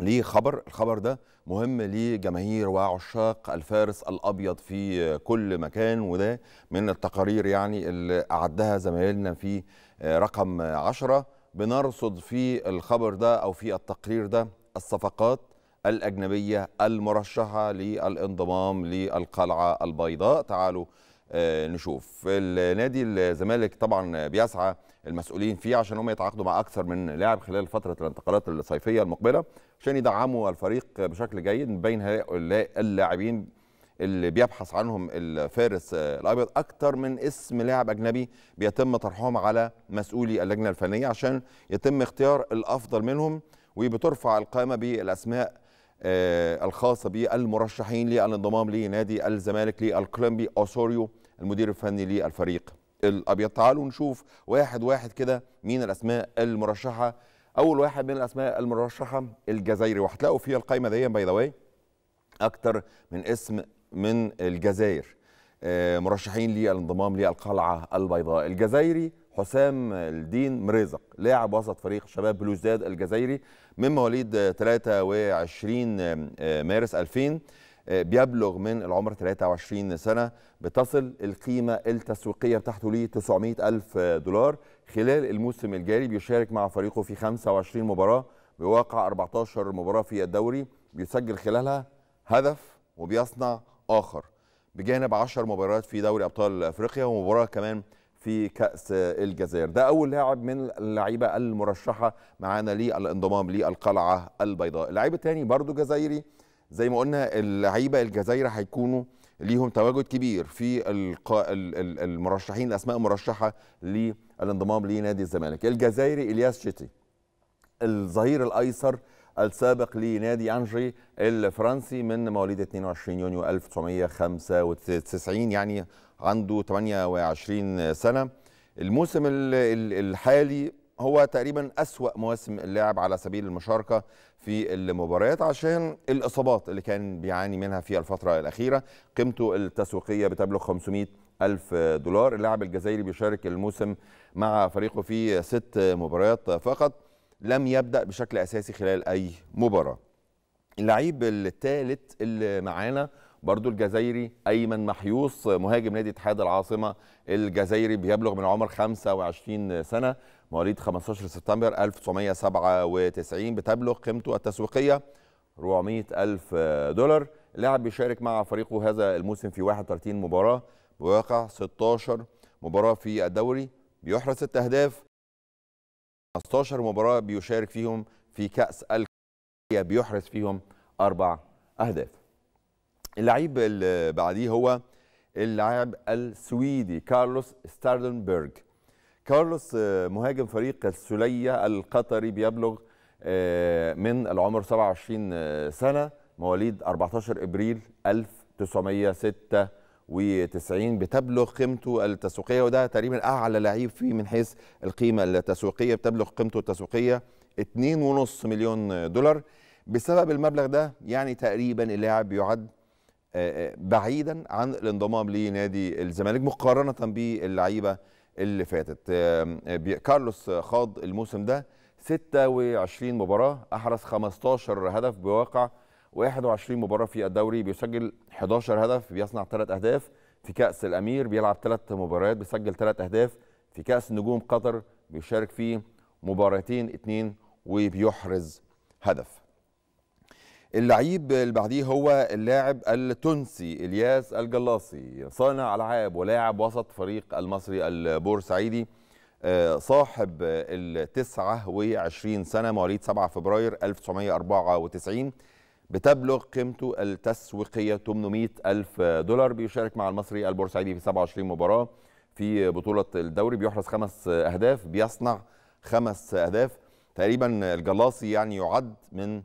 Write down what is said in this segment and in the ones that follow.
ليه خبر الخبر ده مهم لجماهير وعشاق الفارس الابيض في كل مكان وده من التقارير يعني اللي اعدها زمايلنا في آه، رقم عشرة بنرصد في الخبر ده او في التقرير ده الصفقات الاجنبيه المرشحه للانضمام للقلعه البيضاء تعالوا آه، نشوف النادي الزمالك طبعا بيسعى المسؤولين فيه عشان هم يتعاقدوا مع اكثر من لاعب خلال فتره الانتقالات الصيفيه المقبله عشان يدعموا الفريق بشكل جيد من بين هؤلاء اللاعبين اللي بيبحث عنهم الفارس الابيض اكثر من اسم لاعب اجنبي بيتم طرحهم على مسؤولي اللجنه الفنيه عشان يتم اختيار الافضل منهم وبترفع القائمه بالاسماء آه، الخاصه بالمرشحين للانضمام لنادي الزمالك للكولومبي اوسوريو المدير الفني للفريق الابيض تعالوا نشوف واحد واحد كده مين الاسماء المرشحه اول واحد من الاسماء المرشحه الجزائري وهتلاقوا في القائمه دي باي ذا اكتر من اسم من الجزائر آه، مرشحين للانضمام للقلعه البيضاء الجزائري حسام الدين مريزق لاعب وسط فريق شباب بلوزداد الجزائري من مواليد 23 آه، مارس 2000 آه، بيبلغ من العمر 23 سنة بتصل القيمة التسويقية بتاعته ل 900 ألف دولار خلال الموسم الجاري بيشارك مع فريقه في 25 مباراة بواقع 14 مباراة في الدوري بيسجل خلالها هدف وبيصنع آخر بجانب 10 مباريات في دوري أبطال أفريقيا ومباراة كمان في كأس الجزائر ده أول لاعب من اللعيبة المرشحة معانا للانضمام للقلعة البيضاء اللعيب الثاني برضو جزائري زي ما قلنا اللعيبة الجزائر هيكونوا ليهم تواجد كبير في المرشحين الأسماء المرشحة للانضمام لنادي الزمالك الجزائري إلياس شتي الظهير الأيسر السابق لنادي أنجي الفرنسي من مواليد 22 يونيو 1995 يعني عنده 28 سنة الموسم الحالي هو تقريبا أسوأ مواسم اللاعب على سبيل المشاركة في المباريات عشان الإصابات اللي كان بيعاني منها في الفترة الأخيرة قيمته التسويقية بتبلغ 500 ألف دولار اللاعب الجزائري بيشارك الموسم مع فريقه في ست مباريات فقط لم يبدأ بشكل أساسي خلال أي مباراة اللعيب الثالث اللي معانا برضو الجزائري أيمن محيوس مهاجم نادي اتحاد العاصمة الجزائري بيبلغ من عمر 25 سنة مواليد 15 سبتمبر 1997 بتبلغ قيمته التسويقية 400 ألف دولار لاعب بيشارك مع فريقه هذا الموسم في 31 مباراة بواقع 16 مباراة في الدوري بيحرز التهداف أهداف 15 مباراة بيشارك فيهم في كأس الكاس بيحرز فيهم أربع أهداف اللعيب اللي بعديه هو اللاعب السويدي كارلوس ستاردنبرج كارلوس آه، مهاجم فريق السلية القطري بيبلغ آه، من العمر 27 آه، سنة مواليد 14 إبريل 1996 بتبلغ قيمته التسويقيه وده تقريبا اعلى لعيب فيه من حيث القيمه التسويقيه بتبلغ قيمته التسويقيه 2.5 مليون دولار بسبب المبلغ ده يعني تقريبا اللاعب يعد آه، آه، بعيدا عن الانضمام لنادي الزمالك مقارنه باللعيبه اللي فاتت آه، كارلوس خاض الموسم ده 26 مباراه احرز 15 هدف بواقع 21 مباراه في الدوري بيسجل 11 هدف بيصنع 3 اهداف في كاس الامير بيلعب 3 مباريات بيسجل 3 اهداف في كاس نجوم قطر بيشارك فيه مباراتين اثنين وبيحرز هدف اللعيب اللي بعديه هو اللاعب التونسي الياس الجلاصي صانع العاب ولاعب وسط فريق المصري البورسعيدي آه، صاحب ال 29 سنة مواليد 7 فبراير 1994 بتبلغ قيمته التسويقية 800 ألف دولار بيشارك مع المصري البورسعيدي في 27 مباراة في بطولة الدوري بيحرز خمس أهداف بيصنع خمس أهداف تقريبا الجلاصي يعني يعد من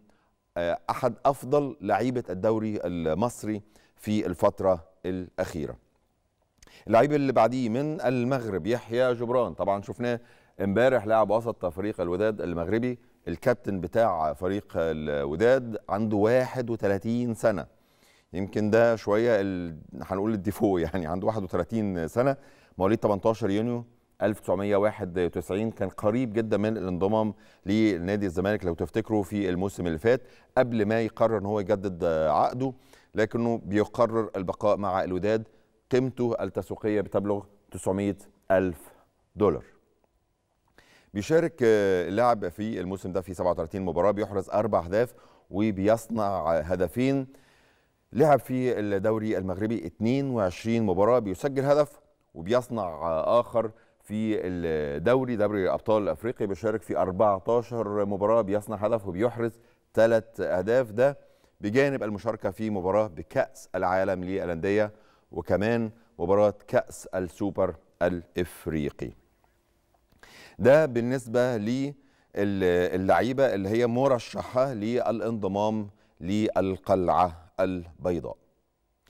آه، أحد أفضل لعيبة الدوري المصري في الفترة الأخيرة اللعيب اللي بعديه من المغرب يحيى جبران طبعا شفناه امبارح لاعب وسط فريق الوداد المغربي الكابتن بتاع فريق الوداد عنده 31 سنه يمكن ده شويه ال... هنقول الديفو يعني عنده 31 سنه مواليد 18 يونيو 1991 كان قريب جدا من الانضمام لنادي الزمالك لو تفتكروا في الموسم اللي فات قبل ما يقرر ان هو يجدد عقده لكنه بيقرر البقاء مع الوداد قيمته التسويقيه بتبلغ 900 الف دولار بيشارك آه، اللاعب في الموسم ده في 37 مباراه بيحرز اربع اهداف وبيصنع هدفين لعب في الدوري المغربي 22 مباراه بيسجل هدف وبيصنع آه، اخر في الدوري دوري الابطال الافريقي بيشارك في 14 مباراه بيصنع هدف وبيحرز ثلاث اهداف ده بجانب المشاركه في مباراه بكاس العالم للانديه وكمان مباراه كاس السوبر الافريقي ده بالنسبه للعيبه اللي هي مرشحه للانضمام للقلعه البيضاء